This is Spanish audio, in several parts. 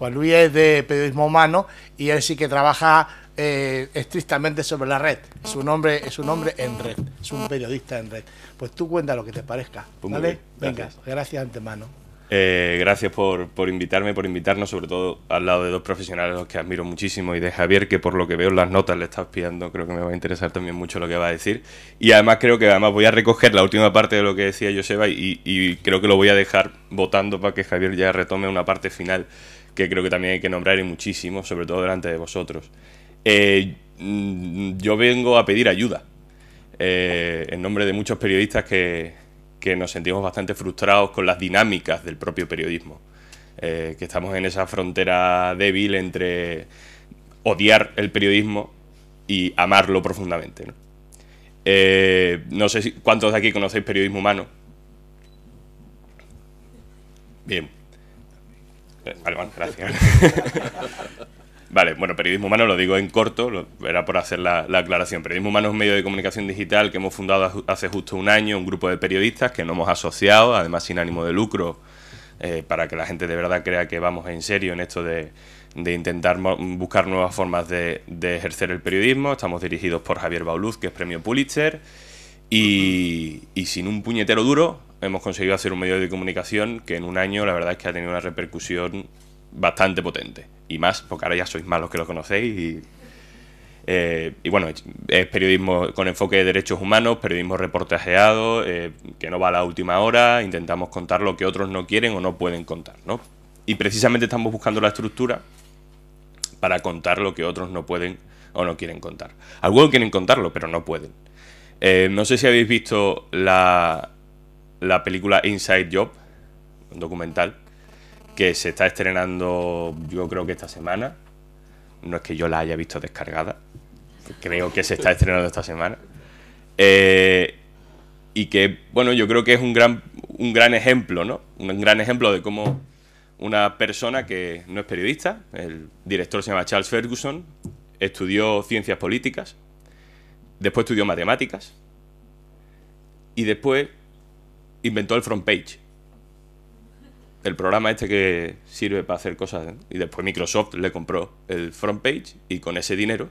Juan Luis es de periodismo humano y él sí que trabaja eh, estrictamente sobre la red. Su nombre es un hombre en red, es un periodista en red. Pues tú cuenta lo que te parezca, pues ¿vale? Venga, gracias, antemano. Eh, gracias por, por, invitarme, por invitarnos, sobre todo al lado de dos profesionales los que admiro muchísimo y de Javier, que por lo que veo en las notas le estás pidiendo creo que me va a interesar también mucho lo que va a decir. Y además creo que además voy a recoger la última parte de lo que decía Joseba y, y creo que lo voy a dejar votando para que Javier ya retome una parte final que creo que también hay que nombrar y muchísimo, sobre todo delante de vosotros. Eh, mm, yo vengo a pedir ayuda eh, en nombre de muchos periodistas que, que, nos sentimos bastante frustrados con las dinámicas del propio periodismo, eh, que estamos en esa frontera débil entre odiar el periodismo y amarlo profundamente. No, no sé cuántos de aquí conocéis periodismo humano. Bien, Vale, eh, gracias. Vale, bueno, periodismo humano lo digo en corto, era por hacer la, aclaración. Periodismo humano es un medio de comunicación digital que hemos fundado hace justo un año, un grupo de periodistas que no hemos asociado, además sin ánimo de lucro, eh, para que la gente de verdad crea que vamos en serio en esto de, intentar buscar nuevas formas de, ejercer el periodismo. Estamos dirigidos por Javier Bauluz, que es premio Pulitzer, y sin un puñetero duro, hemos conseguido hacer un medio de comunicación que en un año la verdad es que ha tenido una repercusión bastante potente. Y más, porque ahora ya sois malos que lo conocéis y eh, bueno, es periodismo con enfoque de derechos humanos, periodismo reportajeado, eh, que no va a la última hora, intentamos contar lo que otros no quieren o no pueden contar, ¿no? Y precisamente estamos buscando la estructura para contar lo que otros no pueden o no quieren contar. Algunos quieren contarlo, pero no pueden. Eh, no sé si habéis visto la, la película Inside Job, un documental, que se está estrenando yo creo que esta semana. No es que yo la haya visto descargada, creo que se está estrenando esta semana. Eh, y que, bueno, yo creo que es un gran, un gran ejemplo, ¿no? Un gran ejemplo de cómo una persona que no es periodista, el director se llama Charles Ferguson, estudió ciencias políticas, después estudió matemáticas y después inventó el front page. El programa este que sirve para hacer cosas. ¿eh? Y después Microsoft le compró el front page y con ese dinero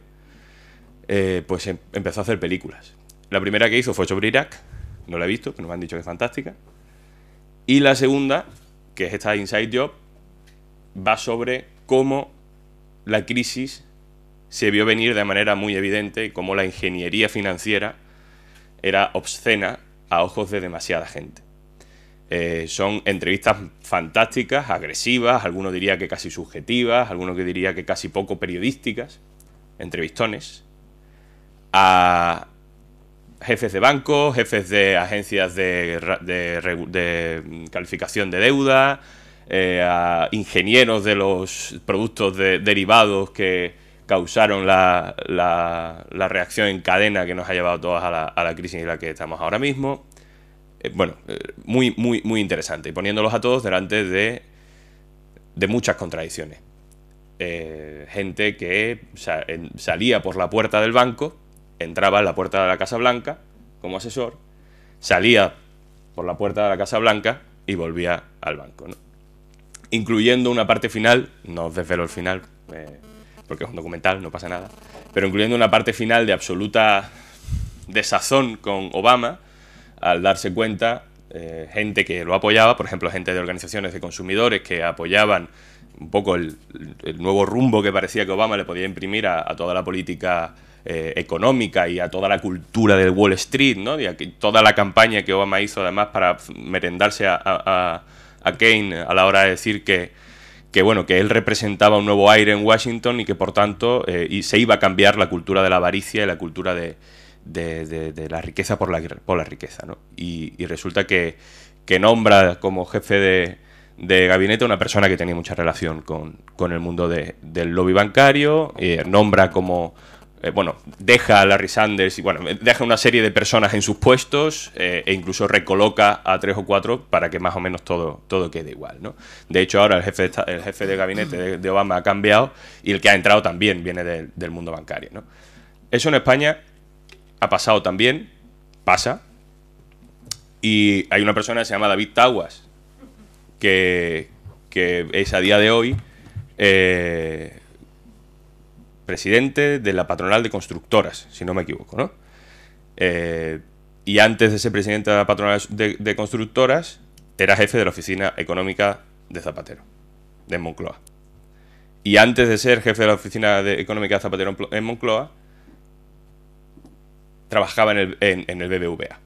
eh, pues em-, empezó a hacer películas. La primera que hizo fue sobre Irak. No la he visto, pero me han dicho que es fantástica. Y la segunda, que es esta Inside Job, va sobre cómo la crisis se vio venir de manera muy evidente, cómo la ingeniería financiera era obscena a ojos de demasiada gente. Eh, son entrevistas fantásticas, agresivas, algunos diría que casi subjetivas, algunos que diría que casi poco periodísticas, entrevistones, a jefes de bancos, jefes de agencias de, mm, calificación de deuda, eh, a ingenieros de los productos derivados que causaron la, reacción en cadena que nos ha llevado todas a la, a la crisis en la que estamos ahora mismo. Eh, bueno, eh, muy, muy, muy interesante. Y poniéndolos a todos delante de, muchas contradicciones. Eh, gente que salía por la puerta del banco, entraba en la puerta de la Casa Blanca como asesor, salía por la puerta de la Casa Blanca y volvía al banco. Incluyendo una parte final, no os desvelo el final porque es un documental, no pasa nada, pero incluyendo una parte final de absoluta desazón con Obama, al darse cuenta, eh, gente que lo apoyaba, por ejemplo, gente de organizaciones de consumidores que apoyaban un poco el, nuevo rumbo que parecía que Obama le podía imprimir a, toda la política eh, económica y a toda la cultura del Wall Street, ¿no? Y a, toda la campaña que Obama hizo además para merendarse a, a, a Kane a la hora de decir que que bueno, que él representaba un nuevo aire en Washington y que por tanto eh, y se iba a cambiar la cultura de la avaricia y la cultura de, la riqueza por la, por la riqueza, Y, resulta que, nombra como jefe de, gabinete una persona que tenía mucha relación con, el mundo del lobby bancario, eh, nombra como eh, bueno, deja a Larry Sanders y bueno, deja una serie de personas en sus puestos eh, e incluso recoloca a tres o cuatro para que más o menos todo, todo quede igual, ¿no? De hecho, ahora el jefe de, el jefe de gabinete de, Obama ha cambiado y el que ha entrado también viene del mundo bancario, ¿no? Eso en España ha pasado también, pasa, y hay una persona que se llama David Taguas, que, es a día de hoy... Eh, presidente de la patronal de constructoras, si no me equivoco, ¿no? Eh, y antes de ser presidente de la patronal de, constructoras, era jefe de la oficina económica de Zapatero, de Moncloa. Y antes de ser jefe de la oficina económica de Zapatero en Moncloa, trabajaba en el, en el BBVA.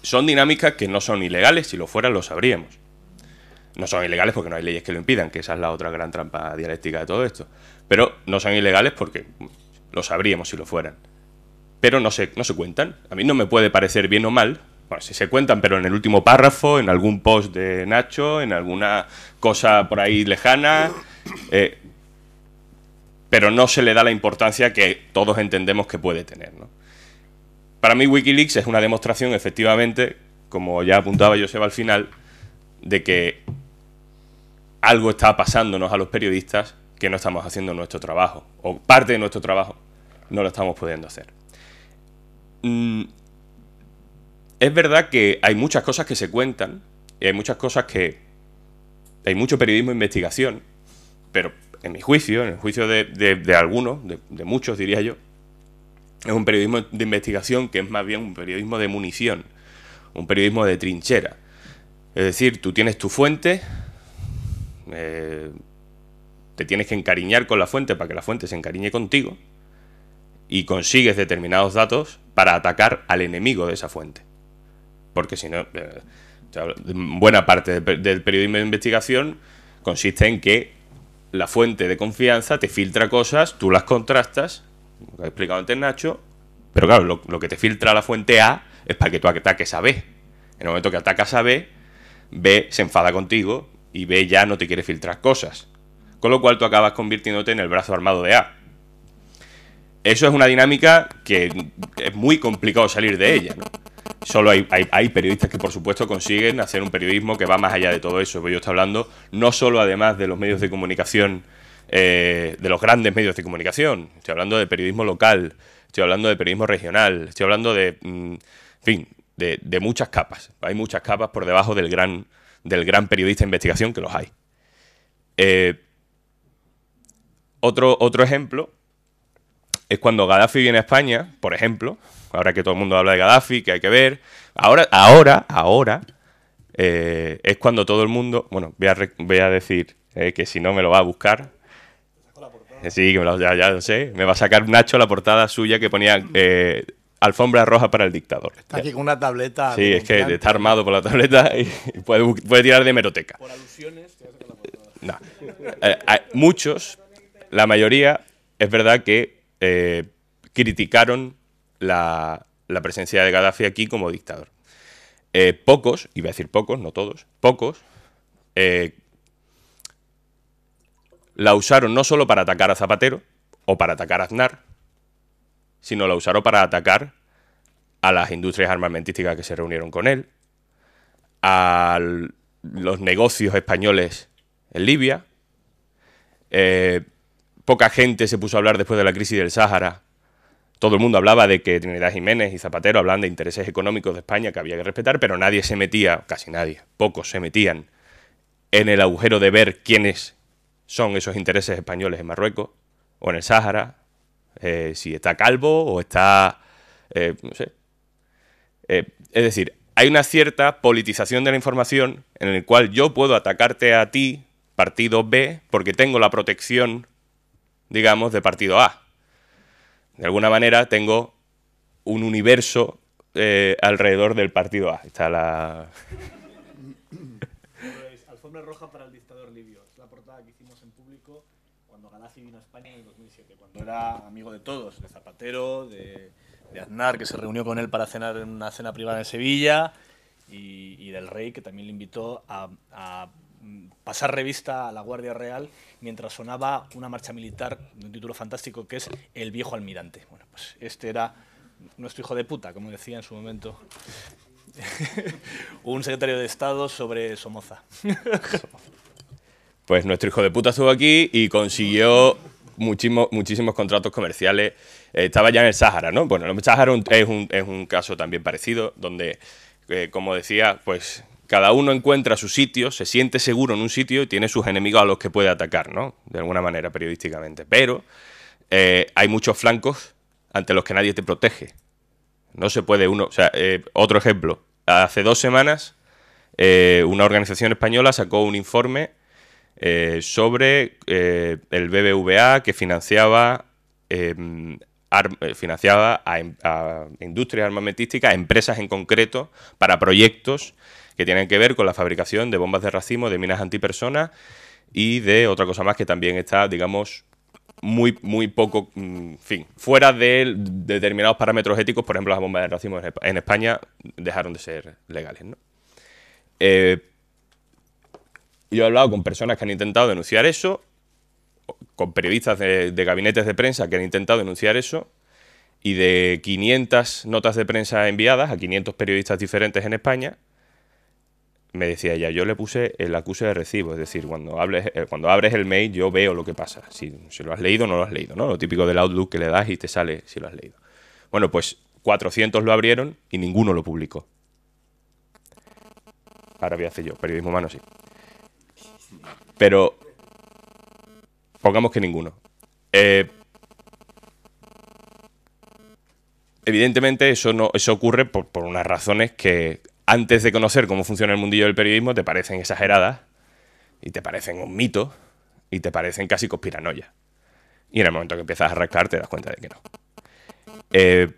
Son dinámicas que no son ilegales, si lo fueran lo sabríamos. No son ilegales porque no hay leyes que lo impidan, que esa es la otra gran trampa dialéctica de todo esto. Pero no son ilegales porque lo sabríamos si lo fueran. Pero no se, no se cuentan. A mí no me puede parecer bien o mal. Bueno, si se cuentan, pero en el último párrafo, en algún post de Nacho, en alguna cosa por ahí lejana. Eh, pero no se le da la importancia que todos entendemos que puede tener. Para mí Wikileaks es una demostración, efectivamente, como ya apuntaba Joseba al final, de que algo está pasándonos a los periodistas que no estamos haciendo nuestro trabajo, o parte de nuestro trabajo no lo estamos pudiendo hacer. Mm, es verdad que hay muchas cosas que se cuentan, hay muchas cosas que... Hay mucho periodismo de investigación, pero en mi juicio, en el juicio de, de, algunos, de, de muchos diría yo, es un periodismo de investigación que es más bien un periodismo de munición, un periodismo de trinchera, es decir, tú tienes tu fuente, eh, te tienes que encariñar con la fuente para que la fuente se encariñe contigo y consigues determinados datos para atacar al enemigo de esa fuente. Porque si no, eh, buena parte del periodismo de investigación consiste en que la fuente de confianza te filtra cosas, tú las contrastas, lo que ha explicado antes Nacho, pero claro, lo que te filtra la fuente A es para que tú ataques a B. En el momento que atacas a B, B se enfada contigo y B ya no te quiere filtrar cosas. Con lo cual tú acabas convirtiéndote en el brazo armado de A. Eso es una dinámica que es muy complicado salir de ella. Solo hay, periodistas que por supuesto consiguen hacer un periodismo que va más allá de todo eso. Yo estoy hablando no solo además de los medios de comunicación, eh, de los grandes medios de comunicación. Estoy hablando de periodismo local, estoy hablando de periodismo regional, estoy hablando de... Mm, en fin, de, muchas capas. Hay muchas capas por debajo del gran, del gran periodista de investigación que los hay. Eh, otro, otro ejemplo es cuando Gaddafi viene a España, por ejemplo, ahora que todo el mundo habla de Gaddafi, que hay que ver, ahora, ahora, ahora, eh, es cuando todo el mundo, bueno, voy a, decir eh, que si no me lo va a buscar. Sí, que me ya, ya lo sé. Me va a sacar Nacho la portada suya que ponía alfombra roja para el dictador. Está aquí con una tableta. Sí, es que está armado por la tableta y, puede, tirar de hemeroteca. Por alusiones, eh, muchos, la mayoría, es verdad que eh, criticaron la, presencia de Gaddafi aquí como dictador. Eh, pocos, iba a decir pocos, no todos, pocos, la usaron no solo para atacar a Zapatero o para atacar a Aznar, sino la usaron para atacar a las industrias armamentísticas que se reunieron con él, a los negocios españoles en Libia. Eh, poca gente se puso a hablar después de la crisis del Sáhara. Todo el mundo hablaba de que Trinidad Jiménez y Zapatero hablaban de intereses económicos de España que había que respetar, pero nadie se metía, casi nadie, pocos se metían en el agujero de ver quiénes son esos intereses españoles en Marruecos o en el Sáhara, eh, si está Calvo o está, eh, no sé, eh, es decir, hay una cierta politización de la información en el cual yo puedo atacarte a ti, partido B, porque tengo la protección, digamos, de partido A. De alguna manera tengo un universo eh, alrededor del partido A. Está la... Pues, alfombra roja para el dictador libio. Es la portada que hicimos en público cuando Gaddafi vino a España en el 2007, cuando era amigo de todos, de Zapatero, de de Aznar, que se reunió con él para cenar en una cena privada en Sevilla, y, del rey, que también le invitó a, a, pasar revista a la Guardia Real mientras sonaba una marcha militar de un título fantástico que es El viejo almirante. Bueno, pues este era nuestro hijo de puta, como decía en su momento. un secretario de Estado sobre Somoza. pues nuestro hijo de puta estuvo aquí y consiguió muchísimos, muchísimos contratos comerciales. Eh, estaba ya en el Sáhara, ¿no? Bueno, el Sáhara es un, caso también parecido, donde, eh, como decía, pues cada uno encuentra su sitio, se siente seguro en un sitio y tiene sus enemigos a los que puede atacar, ¿no? De alguna manera, periodísticamente. Pero eh, hay muchos flancos ante los que nadie te protege. No se puede uno. O sea, otro ejemplo. Hace dos semanas, una organización española sacó un informe eh, sobre eh, el BBVA que financiaba, em, eh, em, a, industrias armamentísticas, a empresas en concreto, para proyectos que tienen que ver con la fabricación de bombas de racimo, de minas antipersonas y de otra cosa más que también está, digamos, muy, muy poco, mm, en fin, fuera de determinados parámetros éticos, por ejemplo, las bombas de racimo en España dejaron de ser legales, ¿no? Yo he hablado con personas que han intentado denunciar eso, con periodistas de, gabinetes de prensa que han intentado denunciar eso, y de 500 notas de prensa enviadas a 500 periodistas diferentes en España, me decía ella, yo le puse el eh, acuse de recibo, es decir, cuando, hables, eh, cuando abres el mail yo veo lo que pasa, si, lo has leído o no lo has leído, ¿no? Lo típico del Outlook que le das y te sale si lo has leído. Bueno, pues 400 lo abrieron y ninguno lo publicó. Ahora voy a hacer yo, periodismo humano sí. Pero pongamos que ninguno. Eh, evidentemente eso, no, eso ocurre por, unas razones que antes de conocer cómo funciona el mundillo del periodismo te parecen exageradas y te parecen un mito y te parecen casi conspiranoias. Y en el momento que empiezas a rascar te das cuenta de que no. Eh,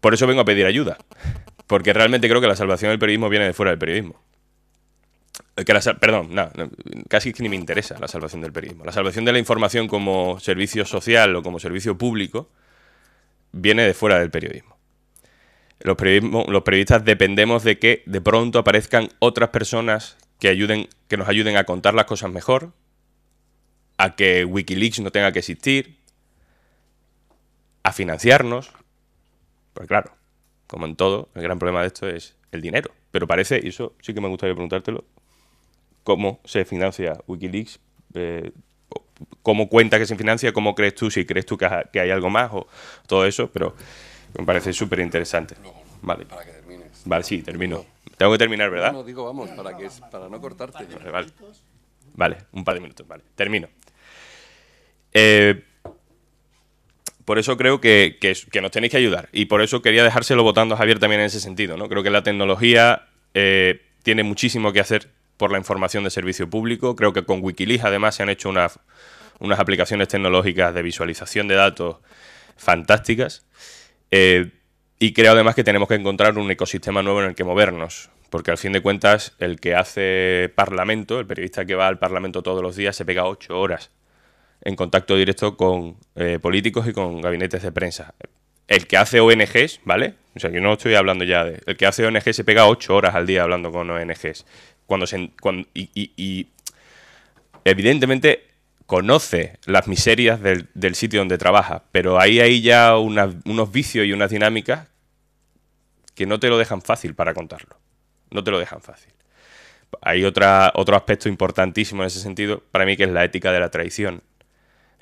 por eso vengo a pedir ayuda, porque realmente creo que la salvación del periodismo viene de fuera del periodismo perdón, casi que ni me interesa la salvación del periodismo. La salvación de la información como servicio social o como servicio público viene de fuera del periodismo. Los, periodistas dependemos de que de pronto aparezcan otras personas que, ayuden, que nos ayuden a contar las cosas mejor, a que Wikileaks no tenga que existir, a financiarnos. Pues claro, como en todo, el gran problema de esto es el dinero. Pero parece, y eso sí que me gustaría preguntártelo, cómo se financia Wikileaks, eh, cómo cuenta que se financia, cómo crees tú, si crees tú que, hay algo más o todo eso, pero me parece súper interesante. Vale. Para Vale, sí, termino. Tengo que terminar, ¿verdad? No, digo, vamos, para, no cortarte. Vale, vale. un par de minutos, vale. Termino. Eh, por eso creo que, nos tenéis que ayudar. Y por eso quería dejárselo votando a Javier también en ese sentido. ¿no? Creo que la tecnología eh, tiene muchísimo que hacer por la información de servicio público. Creo que con Wikileaks además se han hecho unas, aplicaciones tecnológicas de visualización de datos fantásticas. Eh, y creo además que tenemos que encontrar un ecosistema nuevo en el que movernos. Porque al fin de cuentas, el que hace Parlamento, el periodista que va al Parlamento todos los días, se pega ocho horas en contacto directo con eh, políticos y con gabinetes de prensa. El que hace ONGs, ¿vale? O sea, yo no estoy hablando ya de... El que hace ONGs se pega ocho horas al día hablando con ONGs cuando se. y, evidentemente conoce las miserias del, sitio donde trabaja, pero ahí hay ya unos vicios y unas dinámicas que no te lo dejan fácil para contarlo. No te lo dejan fácil. Hay otra, otro aspecto importantísimo en ese sentido, para mí, que es la ética de la traición.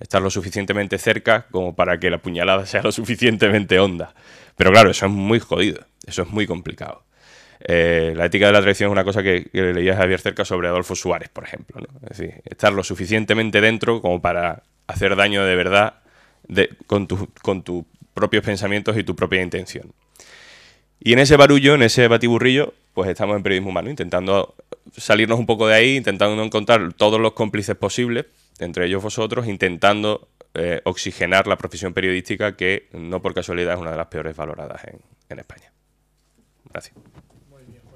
Estar lo suficientemente cerca como para que la puñalada sea lo suficientemente honda. Pero claro, eso es muy jodido, eso es muy complicado. Eh, la ética de la traición es una cosa que, leías, leía Javier Cerca sobre Adolfo Suárez, por ejemplo. Es decir, estar lo suficientemente dentro como para hacer daño de verdad con, tus propios pensamientos y tu propia intención. Y en ese barullo, en ese batiburrillo, pues estamos en periodismo humano, intentando salirnos un poco de ahí, intentando encontrar todos los cómplices posibles, entre ellos vosotros, intentando eh, oxigenar la profesión periodística que no por casualidad es una de las peores valoradas en España. Gracias. Muy bien,